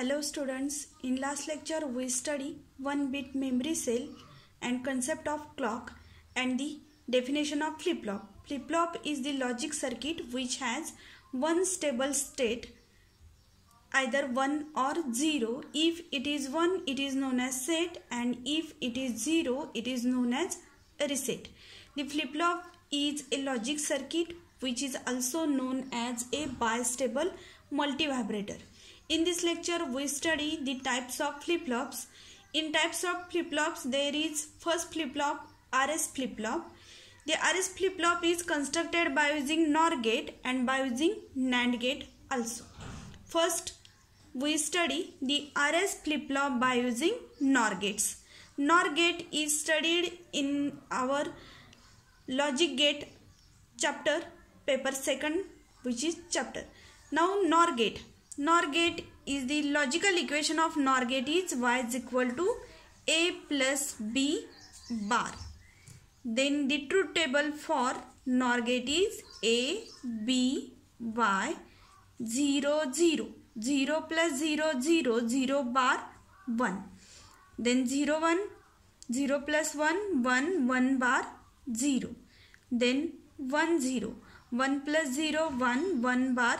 Hello students, in last lecture we study 1 bit memory cell and concept of clock and the definition of flip flop. Flip flop is the logic circuit which has one stable state either 1 or 0. If it is 1 it is known as set and if it is 0 it is known as reset. The flip flop is a logic circuit which is also known as a bistable multivibrator. In this lecture, we study the types of flip-flops. In types of flip-flops, there is first flip-flop, RS flip-flop. The RS flip-flop is constructed by using NOR gate and by using NAND gate also. First, we study the RS flip-flop by using NOR gates. NOR gate is studied in our logic gate chapter paper second which is chapter. Now NOR gate NOR gate is the logical equation of NOR gate is y is equal to a plus b bar. Then the truth table for NOR gate is a b y 0 0 0 plus 0 0 0 bar 1. Then 0 1 0 plus 1 1 1 bar 0. Then 1 0 1 plus 0 1 1 bar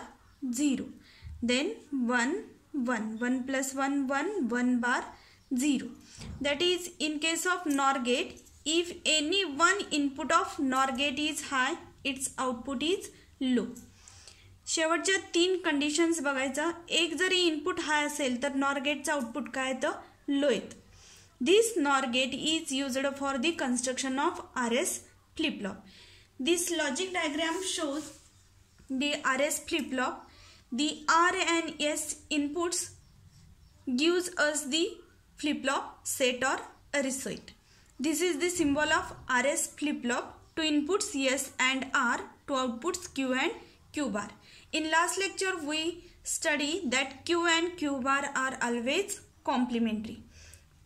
0. Then one one one plus one one one bar zero that is in case of NOR gate if any one input of NOR gate is high its output is low शेवटच्या तीन conditions बघायचा एक जरी input high असेल तर नॉर्गेटचा output काय तर low येत this NOR gate is used for the construction of R S flip flop this logic diagram shows the R S flip-flop the R and S inputs gives us the flip-flop set or reset. This is the symbol of RS flip-flop to inputs S and R to outputs Q and Q bar. In last lecture we study that Q and Q bar are always complementary.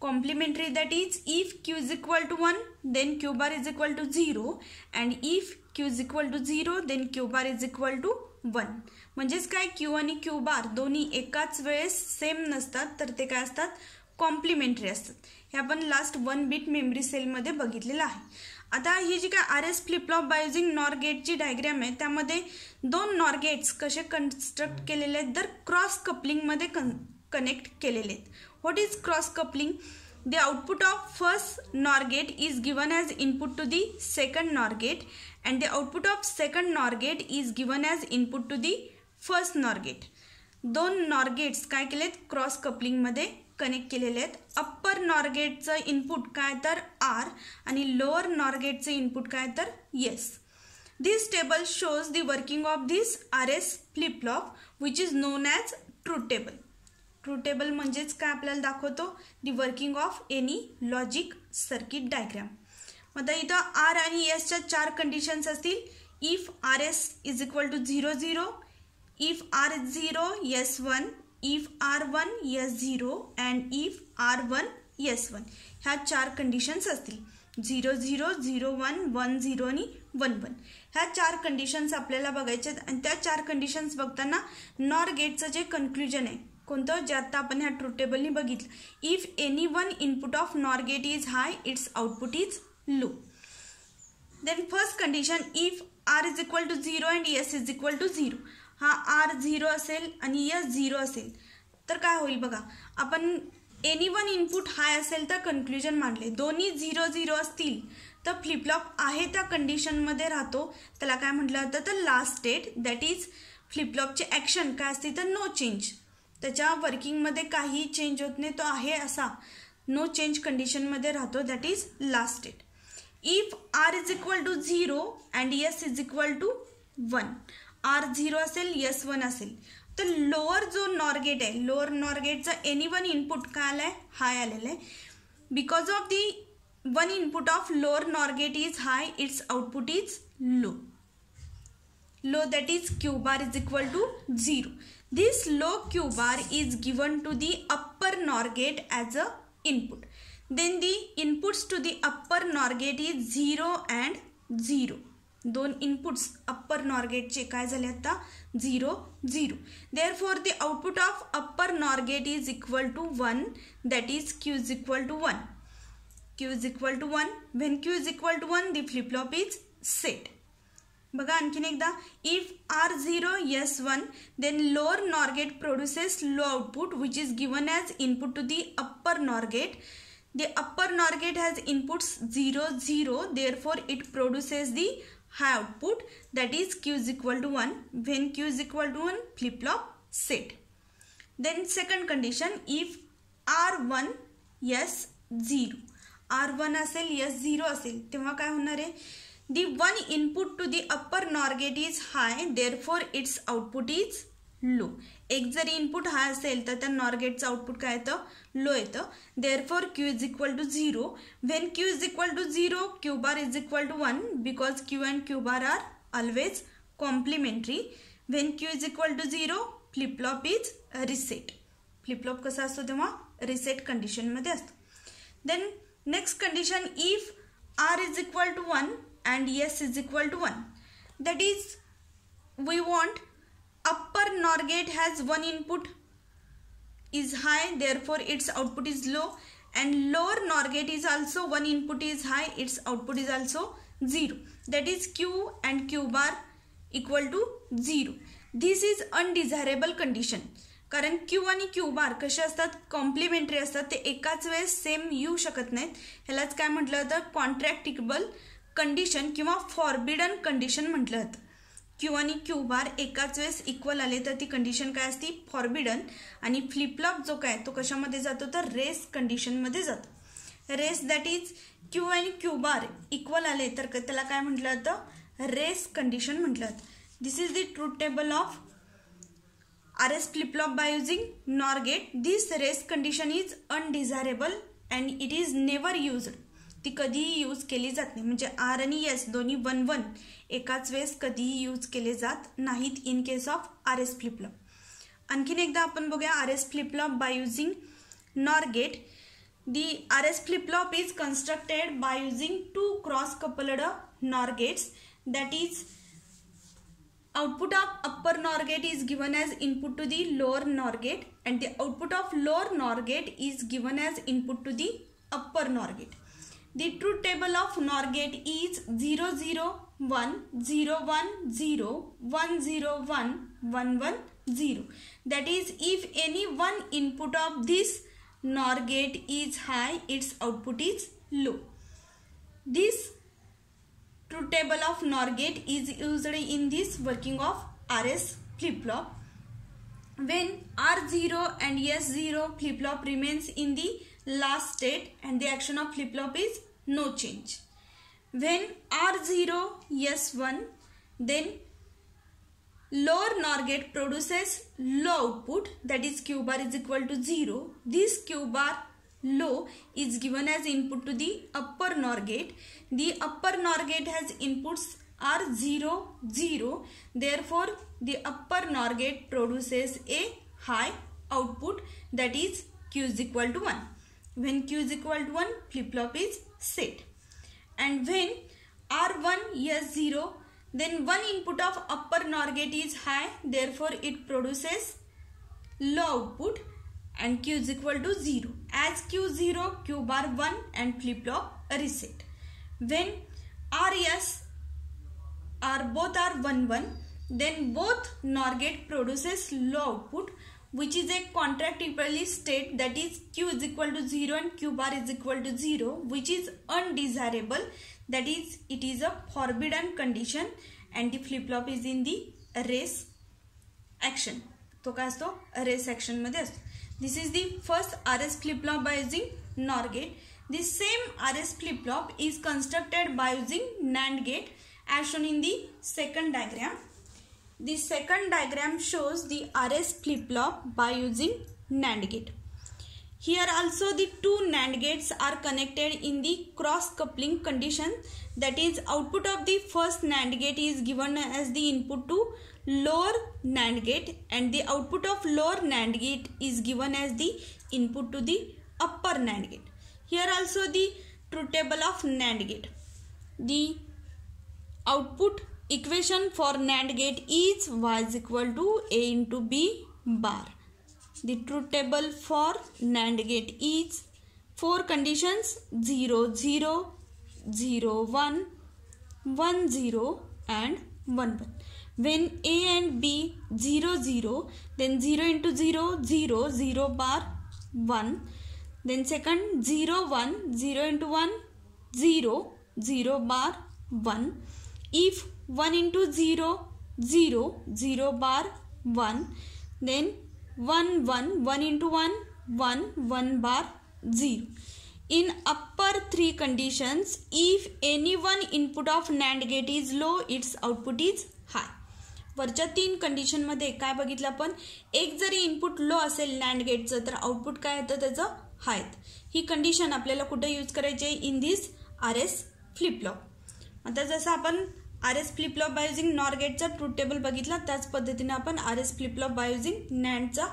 Complementary that is if Q is equal to 1 then Q bar is equal to 0 and if Q is equal to 0 then Q bar is equal to 1. म्हणजेच काय Q आणि Q बार दोन्ही एकाच वेळेस same नसतात तर ते काय असतात कॉम्प्लिमेंटरी असतात हे आपण लास्ट वन बीट मेमरी सेलमध्ये बघितलेलं आहे आता ही जी काय R S flip-flop by using NOR diagram आहे त्यामध्ये दोन नॉर गेट्स कसे कन्स्ट्रक्ट केलेले आहेत तर क्रॉस कपलिंगमध्ये कन कनेक्ट केलेले आहेत what is cross coupling the output of first NOR gate is given as input to the second NOR gate and the output of second NOR gate is given as input to the first NOR gate दोन NOR gates काय आहेत cross कपलिंगमध्ये connect केलेले आहेत upper नॉर्गेटचं input काय तर R आणि lower नॉर्गेटचं input काय तर yes this table shows the working of this R S flip flop which is known as truth table truth table म्हणजेच काय आपल्याला दाखवतो the working of any logic circuit diagram मग इथं आर आणि एसच्या चार कंडिशन्स असतील if R S is equal to zero zero if one S1, if R1, S0 and if R1, S1 ह्या चार कंडिशन्स असतील zero zero zero one one zero आणि वन वन ह्या चार कंडिशन्स आपल्याला आहेत आणि त्या चार कंडिशन्स बघताना नॉर गेटचं जे कन्क्ल्युजन आहे कोणतं जे आता आपण ह्या ट्रूथ टेबलनी बघितलं if any one input of NOR gate is high its output is low then first condition if R is equal to zero and S is equal to zero हा आर झिरो असेल आणि yes zero असेल तर काय होईल बघा आपण any one input high असेल तर कन्क्लुजन मांडले दोन्ही झिरो झिरो असतील तर फ्लिपलॉप आहे त्या कंडिशनमध्ये राहतो त्याला काय म्हटलं जातं तर लास्ट डेट दॅट इज फ्लिपलॉपचे ॲक्शन काय असते तर नो चेंज त्याच्या वर्किंगमध्ये काही चेंज होत नाही तो आहे असा नो चेंज कंडिशनमध्ये राहतो that is last state if R is equal to zero and S is equal to one R zero असेल यस वन असेल तर लोअर जो नॉर्गेट आहे लोअर नॉर्गेटचा एनी वन इनपुट काय आला आहे हाय आलेलं आहे because of the one input of lower NOR gate is high its output is low low that is Q bar is equal to zero this low Q bar is given to the upper NOR gate as a input then the inputs to the upper NOR gate is zero and zero दोन inputs upper नॉर्गेटचे काय झाले आता zero zero therefore the output of upper NOR gate is equal to one that is Q is equal to one Q is equal to one when Q is equal to one the flip flop is set बघा आणखीन एकदा if R zero S one then lower NOR gate produces low output which is given as input to the upper NOR gate the upper NOR gate has inputs zero zero therefore it produces the high output that is Q is equal to 1 when Q is equal to 1 flip-flop set. Then second condition if R1 yes 0 R1 असेल yes 0 असेल तेव्हा काय होणार the one input to the upper NOR gate is high therefore its output is low एक जरी input high असेल तर त्या नॉर गेटचं आउटपुट काय येतं लो येतं therefore Q is equal to zero when Q is equal to zero Q bar is equal to one because Q and Q bar are always complementary when Q is equal to zero flip flop is reset flip flop कसा असतो तेव्हा reset कंडिशनमध्ये असतो then next condition if R is equal to one and S is equal to one that is we want upper NOR gate has one input is high therefore its output is low and lower NOR gate is also one input is high its output is also zero that is Q and Q bar equal to zero this is undesirable condition कारण Q आणि Q bar कसे असतात complementary असतात ते एकाच वेळेस same येऊ शकत नाहीत ह्यालाच काय म्हटलं होतं कॉन्ट्रॅक्टिकबल कंडिशन किंवा फॉरबिडन कंडिशन म्हटलं होतं क्यू आणि क्यू बार एकाच वेळेस इक्वल आले तर ती कंडिशन काय असती फॉरबिडन आणि फ्लिपलॉप जो काय तो कशामध्ये जातो तर रेस कंडिशनमध्ये जातो रेस दॅट इज क्यू आणि क्यू बार इक्वल आले तर त्याला काय म्हटलं जातं रेस कंडिशन म्हटलं जातं this is the truth table of R S flip-flop by using NOR gate this race condition is undesirable and it is never used ती कधीही यूज केली जात नाही म्हणजे आर आणि एस दोन्ही वन वन एकाच वेळेस कधीही यूज केले जात नाहीत in case of R S flip flop आणखीन एकदा आपण बघूया R S flip-flop by using NOR gate the R S flip flop is constructed by using two cross coupled NOR gates that is output of upper NOR gate is as as input to lower lower NOR gate and the output of lower NOR gate is to as input to the upper NOR gate The truth table of NOR gate is 0, 0, 1, 0, 1, 0, 1, 0, 1, 1, 1, 0. That is, if any one input of this NOR gate is high, its output is low. This truth table of NOR gate is used in this working of RS flip-flop. When R0 and S0 flip-flop remains in the last state and the action of flip-flop is no change. When R0, S1, then lower NOR gate produces low output that is Q bar is equal to 0. This Q bar low is given as input to the upper NOR gate. The upper NOR gate has inputs R 0, 0. Therefore, the upper NOR gate produces a high output that is Q is equal to 1. When Q is equal to 1, flip-flop is set. And when R1 is 0, then one input of upper NOR gate is high, therefore it produces low output and Q is equal to 0. As Q 0, Q bar 1 and flip-flop reset. When R S are both are 1 1, then both NOR gate produces low output which is a contract state that is q is equal to 0 and q bar is equal to 0 which is undesirable that is it is a forbidden condition and the flip flop is in the race action to kasto race action madhe this is the first rs flip flop by using nor gate the same rs flip flop is constructed by using nand gate as shown in the second diagram the second diagram shows the RS flip-flop by using NAND gate. Here also the two NAND gates are connected in the cross coupling condition that is output of the first NAND gate is given as the input to lower NAND gate and the output of lower NAND gate is given as the input to the upper NAND gate. Here also the truth table of NAND gate. The output equation for NAND gate is y is equal to a into b bar. The truth table for NAND gate is 4 conditions 0, 0, 0, 1, 1, 0 and 1, 1. When A and B 0, 0, then 0 into 0, 0, 0 bar 1. Then second 0, 1, 0 into 1, 0, 0 bar 1. If one into zero zero zero bar one then one one one into one one one bar zero in upper three conditions if any one input of NAND gate is low its output is high वरच्या तीन कंडिशनमध्ये काय बघितलं आपण एक जरी input low असेल NAND गेटचं तर आउटपुट काय होतं त्याचं हाय ही कंडिशन आपल्याला कुठं यूज करायची in this R S flip-flop आता जसं आपण R S flip-flop by using NOR गेटचा ट्रूथ टेबल बघितला त्याच पद्धतीने आपण आर एस फ्लिपलॉप बायोजिंग नॅन्डचा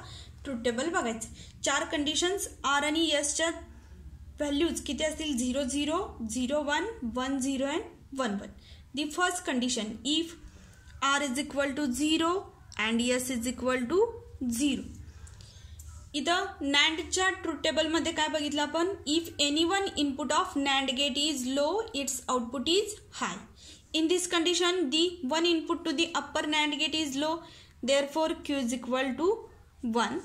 ट्रूथ टेबल बघायचं चार कंडिशन्स आर आणि एसच्या व्हॅल्यूज किती असतील zero zero zero one one zero and one one the first condition if R is equal to zero and S is equal to zero इथं नॅन्डच्या true टेबलमध्ये काय बघितलं आपण if any one input of NAND gate is low its output is high In this condition, the one input to the upper NAND gate is low. Therefore, Q is equal to 1.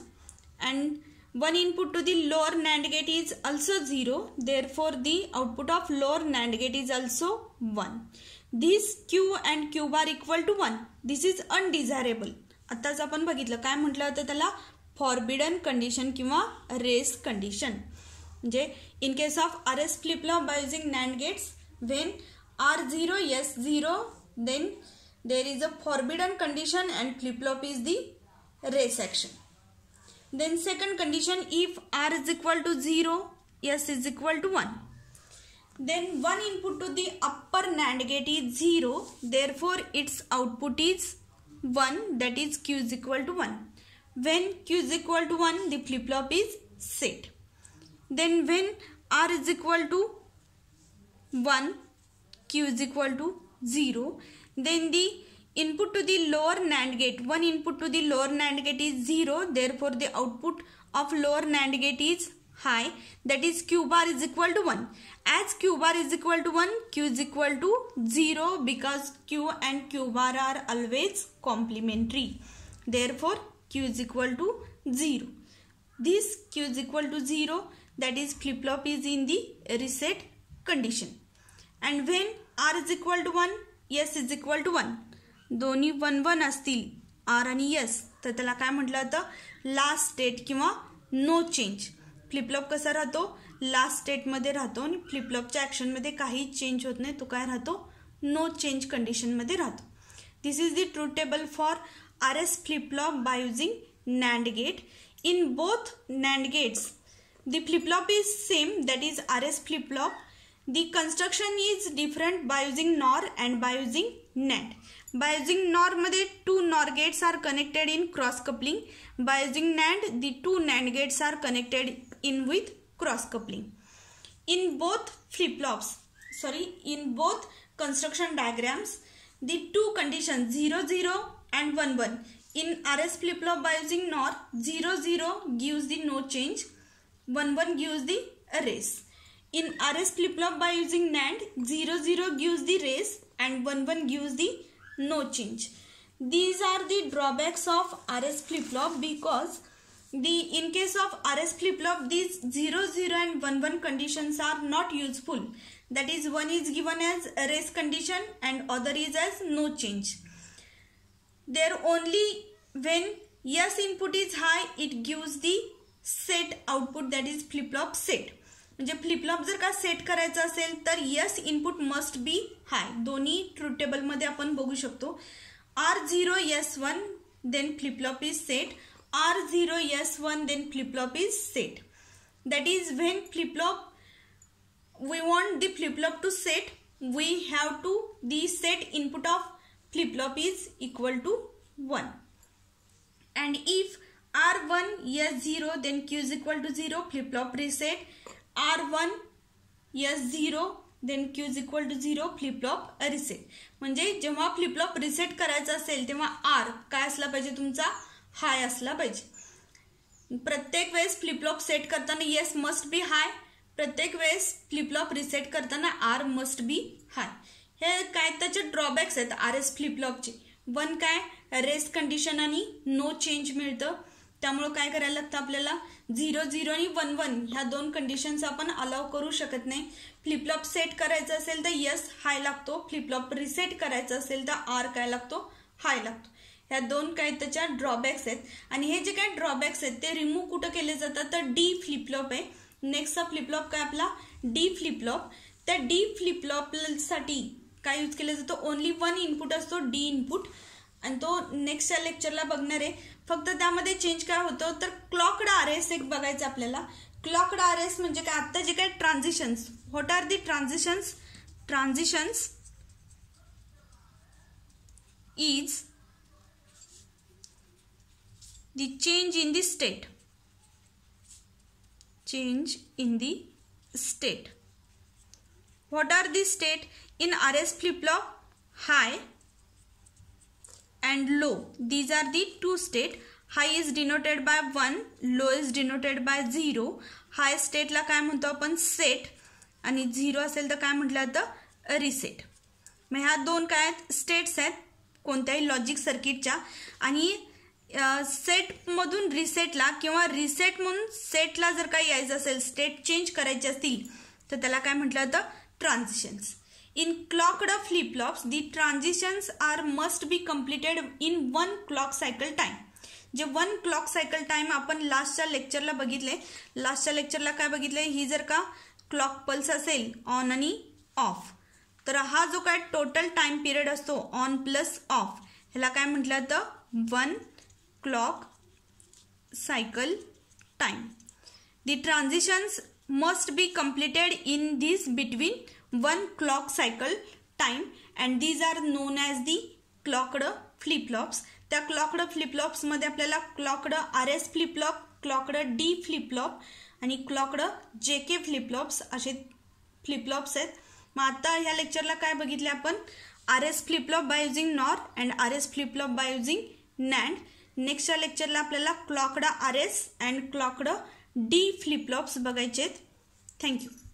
And one input to the lower NAND gate is also 0. Therefore, the output of lower NAND gate is also 1. This Q and Q bar equal to 1. This is undesirable. आताच आपण बघितलं काय म्हटलं होतं त्याला forbidden condition किंवा race condition म्हणजे in case of R S फ्लिपला by using NAND gates when R0, S0, then there is a forbidden condition and flip-flop is the race action. Then second condition if R is equal to 0, S is equal to 1. Then one input to the upper NAND gate is 0, therefore its output is 1 that is Q is equal to 1. When Q is equal to 1 the flip-flop is set. Then when R is equal to 1 q is equal to 0 then the input to the lower NAND gate one input to the lower NAND gate is 0 therefore the output of lower NAND gate is high that is q bar is equal to 1 as q bar is equal to 1 q is equal to 0 because q and q bar are always complementary therefore q is equal to 0 this q is equal to 0 that is flip flop is in the reset condition and when R is equal to one S is equal to one दोन्ही one one असतील R आणि S तर त्याला काय म्हटलं जातं last state किंवा no change flip-flop कसा राहतो लास्ट स्टेटमध्ये राहतो आणि फ्लिपलॉपच्या ॲक्शनमध्ये काही चेंज होत नाही तो काय राहतो नो चेंज कंडिशनमध्ये राहतो this is the true table for R S flip-flop by using NAND gate in both NAND gates the flip-flop is same that is R S flip-flop The construction is different by using NOR and by using NAND. By using NOR, two NOR gates are connected in cross coupling. By using NAND, the two NAND gates are connected in with cross coupling. In both flip flops, sorry, in both construction diagrams, the two conditions 0 0 and 1 1 in RS flip flop by using NOR 0 0 gives the no change 1 1 gives the erase in RS flip-flop by using NAND, 0, 0 gives the race and 1, 1 gives the no change. These are the drawbacks of RS flip-flop because the in case of RS flip-flop, these 0, 0 and 1, 1 conditions are not useful. That is one is given as race condition and other is as no change. There only when yes input is high, it gives the set output that is flip-flop set. म्हणजे flip-flop जर का set करायचं असेल तर S input must be high दोन्ही truth आपण बघू शकतो R zero S one then flip-flop is set R zero S one then flip-flop is set that is when flip-flop we want the flip-flop to set we have to the set input of flip-flop is to one one if 1 one one zero then 0 Q is equal to zero 0 reset R one S zero then Q is equal to zero flip-flop reset म्हणजे जेव्हा flip-flop reset करायचा असेल तेव्हा R काय असला पाहिजे तुमचा हाय असला पाहिजे प्रत्येक वेळेस फ्लिपलॉप सेट करताना येस मस्ट बी हाय प्रत्येक वेळेस फ्लिपलॉप रिसेट करताना आर मस्ट बी हाय हे काय त्याचे ड्रॉबॅक्स आहेत आर एस फ्लिपलॉपचे वन काय रेस कंडिशन आणि नो चेंज मिळतं त्यामुळं काय करायला लागतं आपल्याला झिरो झिरो आणि वन वन ह्या दोन कंडिशन्स आपण अलाव करू शकत नाही फ्लिपलॉप सेट करायचं असेल तर यस हाय लागतो फ्लिपलॉप रिसेट करायचं असेल तर आर काय लागतो हाय लागतो ह्या दोन काय त्याच्या ड्रॉबॅक्स आहेत आणि हे जे काय ड्रॉबॅक्स आहेत ते रिमूव्ह कुठं केले जातात तर डी फ्लिपलॉप आहे नेक्स्टचा फ्लिपलॉप काय आपला डी फ्लिपलॉप त्या डी फ्लिपलॉपसाठी काय यूज केलं जातो ओन्ली वन इनपुट असतो डी इनपुट आणि तो नेक्स्टच्या लेक्चरला बघणार आहे फक्त त्यामध्ये चेंज काय होतं तर क्लॉकड आर एस एक बघायचं आपल्याला क्लॉकड आर एस म्हणजे काय आत्ता जे काय transitions what are the transitions transitions is the change in the state change in the state what are the state in R S flip high and low These are the two state high is denoted by one low is denoted by zero high स्टेटला काय म्हणतो आपण set आणि zero असेल तर काय म्हटलं जातं रिसेट मग ह्या दोन काय आहेत स्टेट्स आहेत कोणत्याही लॉजिक सर्किटच्या आणि सेटमधून रिसेटला किंवा रिसेट म्हणून सेटला जर काही यायचं असेल स्टेट चेंज करायचे असतील तर त्याला काय म्हटलं तर transitions in clocked flip-flops, the transitions are must be completed in one clock cycle time जे वन क्लॉक सायकल टाइम आपण लास्टच्या लेक्चरला बघितले लास्टच्या लेक्चरला काय बघितले ही जर का क्लॉक पल्स असेल ऑन आणि ऑफ तर हा जो काय टोटल टाइम पिरियड असतो ऑन प्लस ऑफ ह्याला काय म्हटलं तर one clock cycle time the transitions must be completed in this between one clock cycle time and these are known as the clocked flip-flops त्या क्लॉकड फ्लिपलॉप्समध्ये आपल्याला clocked R S flip-flop clocked D flip-flop आणि clocked J K फ्लिपलॉप्स असे फ्लिपलॉप्स आहेत मग आता ह्या लेक्चरला काय बघितले आपण R S flip-flop by using NOR and R S flip-flop by using next नेक्स्टच्या लेक्चरला आपल्याला clocked R S and clocked D flip-flops बघायचे आहेत थँक्यू